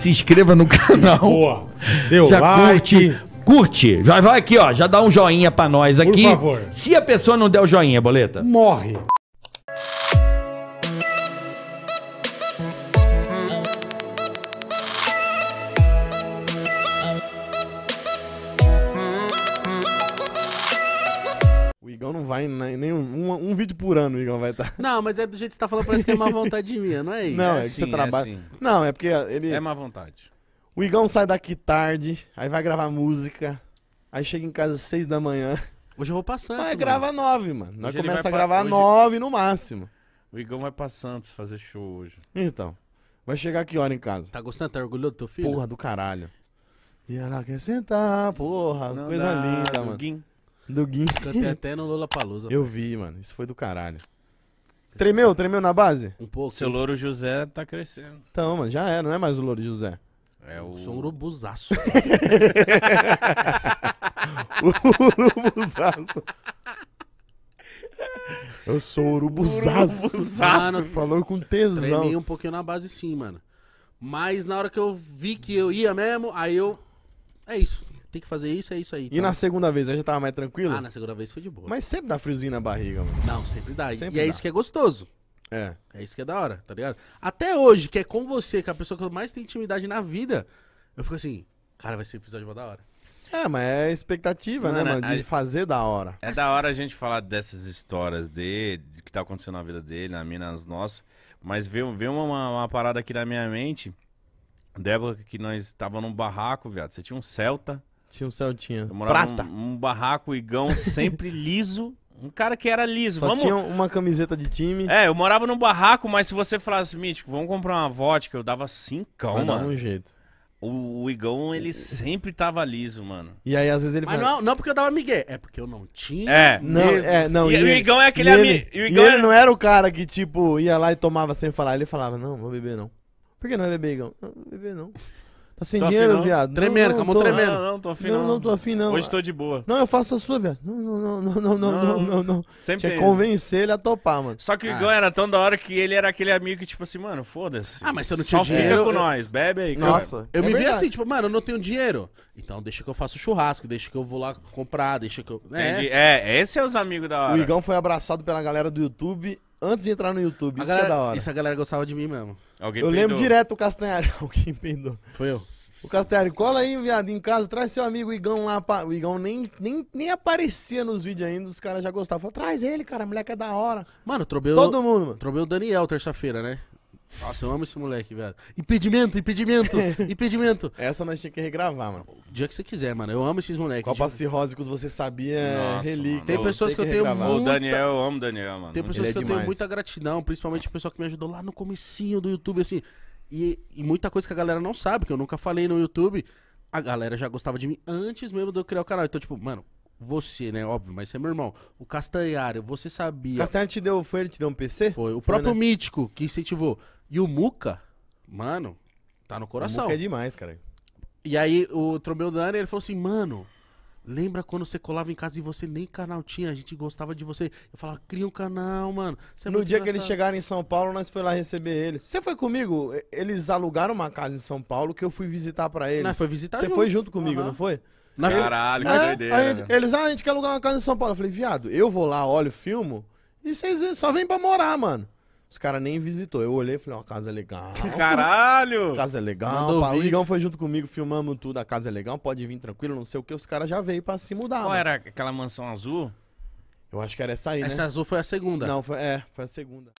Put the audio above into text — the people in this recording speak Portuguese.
se inscreva no canal. Boa. Deu já like. Curte, curte. Vai, vai aqui, ó. Já dá um joinha pra nós aqui. Por favor. Se a pessoa não der o joinha, boleta. Morre. não vai né, nem um, um, um vídeo por ano, Igor, vai estar. Tá. Não, mas é do jeito que você tá falando, parece que é má vontade minha, não é isso? Não, é, é que sim, você é trabalha. É Não, é porque ele. É má vontade. O Igão sai daqui tarde, aí vai gravar música, aí chega em casa às seis da manhã. Hoje eu vou passando Santos. Mas grava nove, mano. Nós começa a gravar pra... nove no máximo. O Igão vai pra Santos fazer show hoje. Então. Vai chegar que hora em casa? Tá gostando? Tá orgulhoso do teu filho? Porra do caralho. E ela quer sentar, porra, não coisa dá, linda, mano. Guin. Do Gui. Cantei até no Lula Palusa. Eu vi, mano. Isso foi do caralho. Tremeu? Tremeu na base? Um pouco. Seu Louro José tá crescendo. Então, mano, já era, não é mais o Louro José. É o... Sou um urubuzaço. urubuzaço. Eu sou urubuzaço. urubuzaço. Mano, Falou com tesão. Tremei um pouquinho na base sim, mano. Mas na hora que eu vi que eu ia mesmo, aí eu... É isso tem que fazer isso, é isso aí. E na tá. segunda vez, aí já tava mais tranquilo? Ah, na segunda vez foi de boa. Mas sempre dá friozinho na barriga, mano. Não, sempre dá. Sempre e é isso que é gostoso. É. É isso que é da hora, tá ligado? Até hoje, que é com você, que é a pessoa que eu mais tenho intimidade na vida, eu fico assim, cara, vai ser um episódio da hora. É, mas é expectativa, mano, né, mano? De a... fazer da hora. É da hora a gente falar dessas histórias dele, do que tá acontecendo na vida dele, na minha, nas nossas. Mas veio, veio uma, uma parada aqui na minha mente, Débora que nós tava num barraco, viado. Você tinha um Celta, tinha um Celtinha. Eu morava Prata. Um, um barraco, igão, sempre liso. Um cara que era liso. Só vamos... tinha uma camiseta de time. É, eu morava num barraco, mas se você falasse, Mítico, vamos comprar uma vodka, eu dava cinco, Vai mano. Dar um jeito. O, o Igão, ele sempre tava liso, mano. E aí, às vezes ele Mas não, não porque eu dava miguel é porque eu não tinha. É, não, é, mesmo. é, não. E, e o Igão é aquele amigo. E, ele, era... É- não era o cara que, tipo, ia lá e tomava sem falar. Ele falava, não, vou beber não. Por que não vai beber, Igão? Não, não vou beber não. Tá sem tô dinheiro, afim, viado? Tremendo, não, tremendo. Não, não, tô afim não. Não, não tô afim não. Hoje tô de boa. Não, eu faço a sua, viado. Não, não, não, não, não, não, não. não. Sempre Tinha convencer ele a topar, mano. Só que o ah. Igão era tão da hora que ele era aquele amigo que, tipo assim, mano, foda-se. Ah, mas você não tinha Só dinheiro. Só fica com eu... nós, bebe aí, cara. Nossa. Eu é me verdade. vi assim, tipo, mano, eu não tenho dinheiro. Então deixa que eu faço churrasco, deixa que eu vou lá comprar, deixa que eu... É, Entendi. é esse é os amigos da hora. O Igão foi abraçado pela galera do YouTube antes de entrar no YouTube. A isso galera, que é da hora. Isso a galera gostava de mim mesmo. Alguém eu lembro direto o Castanhari. Alguém pendou. Foi eu. O Castanhari, cola aí, viado, em casa, traz seu amigo Igão lá. Pra... O Igão nem, nem, nem aparecia nos vídeos ainda, os caras já gostavam. Falou, traz ele, cara, moleque é da hora. Mano, trobeu. Todo mundo, mano. Trobeu o Daniel terça-feira, né? Nossa, eu amo esse moleque, velho. Impedimento, impedimento, impedimento. Essa nós tinha que regravar, mano. O dia que você quiser, mano. Eu amo esses moleques. Copa dia... Tipo, Cirrose você sabia é Nossa, relíquia. Tem pessoas que, que, eu tenho muita... O Daniel, eu amo o Daniel, mano. Tem pessoas é que eu tenho muita gratidão, principalmente o pessoal que me ajudou lá no comecinho do YouTube, assim. E, e muita coisa que a galera não sabe, que eu nunca falei no YouTube. A galera já gostava de mim antes mesmo de eu criar o canal. Então, tipo, mano, você, né? Óbvio, mas você é meu irmão. O Castanhari, você sabia. Castanhari te deu. Foi ele que te deu um PC? Foi. O foi, né? próprio né? Mítico que incentivou. E o Muca, mano, tá no coração. O Muca é demais, cara. E aí o Tromeu Dani, ele falou assim, mano. Lembra quando você colava em casa e você nem canal tinha? A gente gostava de você. Eu falava, cria um canal, mano. É no dia engraçado. que eles chegaram em São Paulo, nós foi lá receber eles. Você foi comigo? Eles alugaram uma casa em São Paulo que eu fui visitar para eles. Não, foi visitar Você junto. foi junto comigo, uhum. não foi? Na Caralho, que doideira. Aí, eles, ah, a gente quer alugar uma casa em São Paulo. Eu falei, viado, eu vou lá, olho o filme e vocês só vêm pra morar, mano. Os caras nem visitou. Eu olhei e falei, ó, a casa é legal. Caralho! A casa é legal. Pá, o Igão foi junto comigo, filmamos tudo. A casa é legal, pode vir tranquilo, não sei o que. Os caras já veio pra se mudar. Qual mano. era aquela mansão azul? Eu acho que era essa aí, essa né? Essa azul foi a segunda. Não, foi, é, foi a segunda.